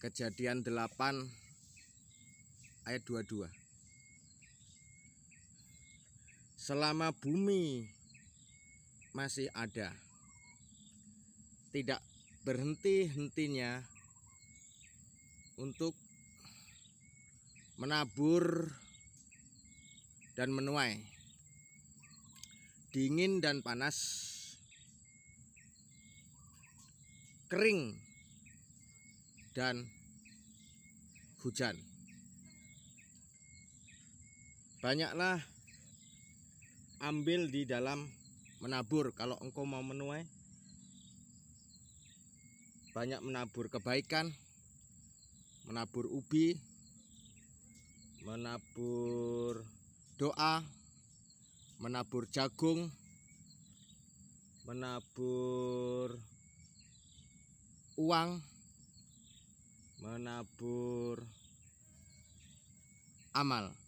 Kejadian 8 ayat 22. Selama bumi masih ada tidak berhenti-hentinya untuk menabur dan menuai dingin dan panas kering dan hujan. Banyaklah ambil di dalam menabur kalau engkau mau menuai. Banyak menabur kebaikan, menabur ubi, menabur doa, menabur jagung, menabur uang menabur amal